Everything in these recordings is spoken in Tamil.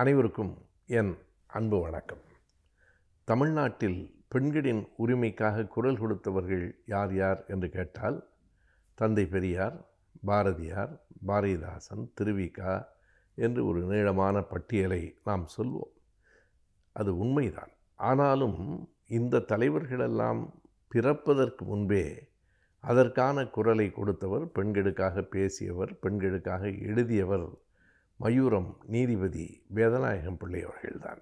அனைவருக்கும் என் அன்பு வணக்கம் தமிழ்நாட்டில் பெண்களின் உரிமைக்காக குரல் கொடுத்தவர்கள் யார் யார் என்று கேட்டால் தந்தை பெரியார் பாரதியார் பாரதிதாசன் திருவிகா என்று ஒரு நீளமான பட்டியலை நாம் சொல்வோம் அது உண்மைதான் ஆனாலும் இந்த தலைவர்களெல்லாம் பிறப்பதற்கு முன்பே அதற்கான குரலை கொடுத்தவர் பெண்களுக்காக பேசியவர் பெண்களுக்காக எழுதியவர் மயூரம் நீதிபதி வேதநாயகம் பிள்ளை அவர்கள்தான்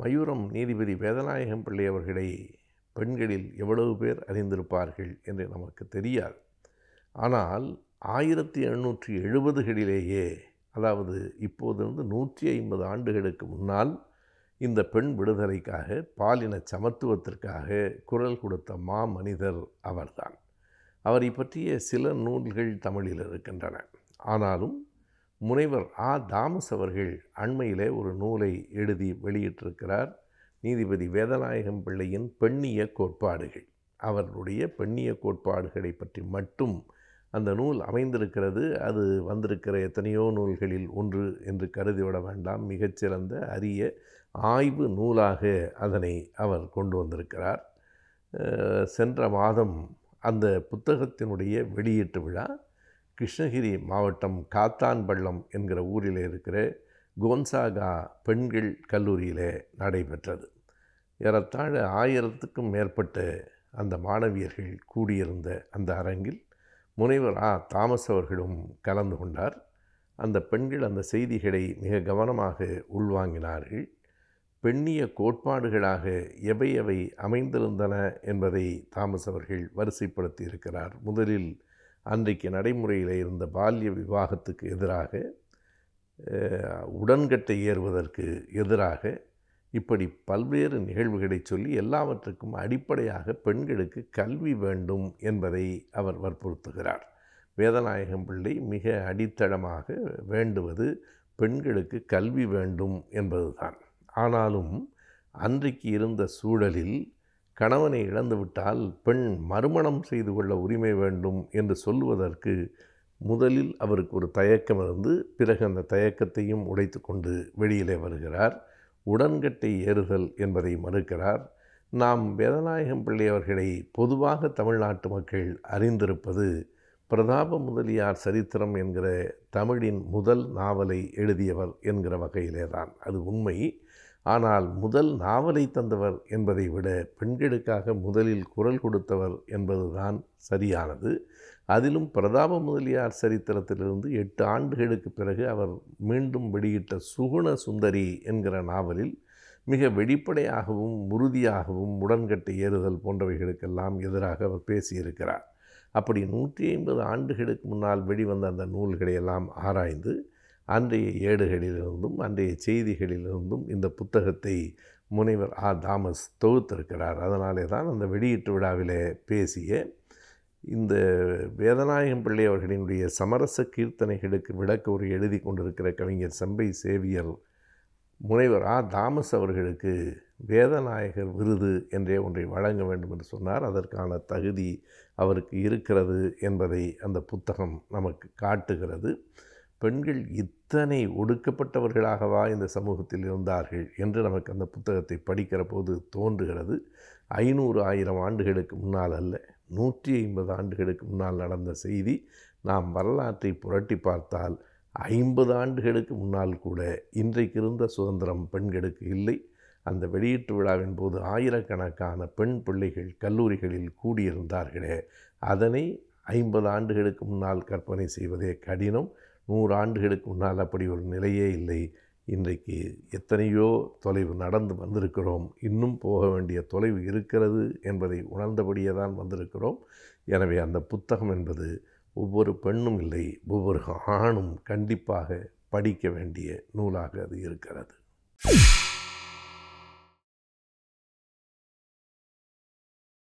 மயூரம் நீதிபதி வேதநாயகம் பிள்ளை அவர்களை பெண்களில் எவ்வளவு பேர் அறிந்திருப்பார்கள் என்று நமக்கு தெரியாது ஆனால் ஆயிரத்தி எழுநூற்றி எழுபதுகளிலேயே அதாவது இப்போதிருந்து நூற்றி ஐம்பது ஆண்டுகளுக்கு முன்னால் இந்த பெண் விடுதலைக்காக பாலின சமத்துவத்திற்காக குரல் கொடுத்த மா மனிதர் அவர்தான் அவரை பற்றிய சில நூல்கள் தமிழில் இருக்கின்றன ஆனாலும் முனைவர் ஆ தாமஸ் அவர்கள் அண்மையிலே ஒரு நூலை எழுதி வெளியிட்டிருக்கிறார் நீதிபதி வேதநாயகம் பிள்ளையின் பெண்ணிய கோட்பாடுகள் அவருடைய பெண்ணிய கோட்பாடுகளை பற்றி மட்டும் அந்த நூல் அமைந்திருக்கிறது அது வந்திருக்கிற எத்தனையோ நூல்களில் ஒன்று என்று கருதிவிட வேண்டாம் மிகச்சிறந்த அரிய ஆய்வு நூலாக அதனை அவர் கொண்டு வந்திருக்கிறார் சென்ற மாதம் அந்த புத்தகத்தினுடைய வெளியீட்டு விழா கிருஷ்ணகிரி மாவட்டம் காத்தான்பள்ளம் என்கிற ஊரில் இருக்கிற கோன்சாகா பெண்கள் கல்லூரியிலே நடைபெற்றது ஏறத்தாழ ஆயிரத்துக்கும் மேற்பட்ட அந்த மாணவியர்கள் கூடியிருந்த அந்த அரங்கில் முனைவர் ஆ தாமஸ் அவர்களும் கலந்து கொண்டார் அந்த பெண்கள் அந்த செய்திகளை மிக கவனமாக உள்வாங்கினார்கள் பெண்ணிய கோட்பாடுகளாக எவை எவை அமைந்திருந்தன என்பதை தாமஸ் அவர்கள் வரிசைப்படுத்தி இருக்கிறார் முதலில் அன்றைக்கு நடைமுறையில் இருந்த பால்ய விவாகத்துக்கு எதிராக உடன்கட்டை ஏறுவதற்கு எதிராக இப்படி பல்வேறு நிகழ்வுகளை சொல்லி எல்லாவற்றுக்கும் அடிப்படையாக பெண்களுக்கு கல்வி வேண்டும் என்பதை அவர் வற்புறுத்துகிறார் வேதநாயகம் பிள்ளை மிக அடித்தளமாக வேண்டுவது பெண்களுக்கு கல்வி வேண்டும் என்பதுதான் ஆனாலும் அன்றைக்கு இருந்த சூழலில் கணவனை இழந்துவிட்டால் பெண் மறுமணம் செய்து கொள்ள உரிமை வேண்டும் என்று சொல்லுவதற்கு முதலில் அவருக்கு ஒரு தயக்கம் இருந்து பிறகு அந்த தயக்கத்தையும் உடைத்து கொண்டு வெளியிலே வருகிறார் உடன்கட்டை ஏறுதல் என்பதை மறுக்கிறார் நாம் வேதநாயகம் பிள்ளை அவர்களை பொதுவாக தமிழ்நாட்டு மக்கள் அறிந்திருப்பது பிரதாப முதலியார் சரித்திரம் என்கிற தமிழின் முதல் நாவலை எழுதியவர் என்கிற வகையிலே தான் அது உண்மை ஆனால் முதல் நாவலை தந்தவர் என்பதை விட பெண்களுக்காக முதலில் குரல் கொடுத்தவர் என்பதுதான் சரியானது அதிலும் பிரதாப முதலியார் சரித்திரத்திலிருந்து எட்டு ஆண்டுகளுக்கு பிறகு அவர் மீண்டும் வெளியிட்ட சுகுண சுந்தரி என்கிற நாவலில் மிக வெளிப்படையாகவும் உறுதியாகவும் உடன்கட்டை ஏறுதல் போன்றவைகளுக்கெல்லாம் எதிராக அவர் பேசியிருக்கிறார் அப்படி நூற்றி ஐம்பது ஆண்டுகளுக்கு முன்னால் வெளிவந்த அந்த நூல்களையெல்லாம் ஆராய்ந்து அன்றைய ஏடுகளிலிருந்தும் அன்றைய செய்திகளிலிருந்தும் இந்த புத்தகத்தை முனைவர் ஆ தாமஸ் தொகுத்திருக்கிறார் அதனாலே தான் அந்த வெளியீட்டு விழாவிலே பேசிய இந்த வேதநாயகம் பிள்ளை அவர்களினுடைய சமரச கீர்த்தனைகளுக்கு விளக்க ஒரு எழுதி கொண்டிருக்கிற கவிஞர் செம்பை சேவியர் முனைவர் ஆ தாமஸ் அவர்களுக்கு வேதநாயகர் விருது என்றே ஒன்றை வழங்க வேண்டும் என்று சொன்னார் அதற்கான தகுதி அவருக்கு இருக்கிறது என்பதை அந்த புத்தகம் நமக்கு காட்டுகிறது பெண்கள் இத்தனை ஒடுக்கப்பட்டவர்களாகவா இந்த சமூகத்தில் இருந்தார்கள் என்று நமக்கு அந்த புத்தகத்தை படிக்கிற போது தோன்றுகிறது ஐநூறு ஆயிரம் ஆண்டுகளுக்கு முன்னால் அல்ல நூற்றி ஐம்பது ஆண்டுகளுக்கு முன்னால் நடந்த செய்தி நாம் வரலாற்றை புரட்டி பார்த்தால் ஐம்பது ஆண்டுகளுக்கு முன்னால் கூட இன்றைக்கு இருந்த சுதந்திரம் பெண்களுக்கு இல்லை அந்த வெளியீட்டு விழாவின் போது ஆயிரக்கணக்கான பெண் பிள்ளைகள் கல்லூரிகளில் கூடியிருந்தார்களே அதனை ஐம்பது ஆண்டுகளுக்கு முன்னால் கற்பனை செய்வதே கடினம் நூறு ஆண்டுகளுக்கு முன்னால் அப்படி ஒரு நிலையே இல்லை இன்றைக்கு எத்தனையோ தொலைவு நடந்து வந்திருக்கிறோம் இன்னும் போக வேண்டிய தொலைவு இருக்கிறது என்பதை உணர்ந்தபடியே தான் வந்திருக்கிறோம் எனவே அந்த புத்தகம் என்பது ஒவ்வொரு பெண்ணும் இல்லை ஒவ்வொரு ஆணும் கண்டிப்பாக படிக்க வேண்டிய நூலாக அது இருக்கிறது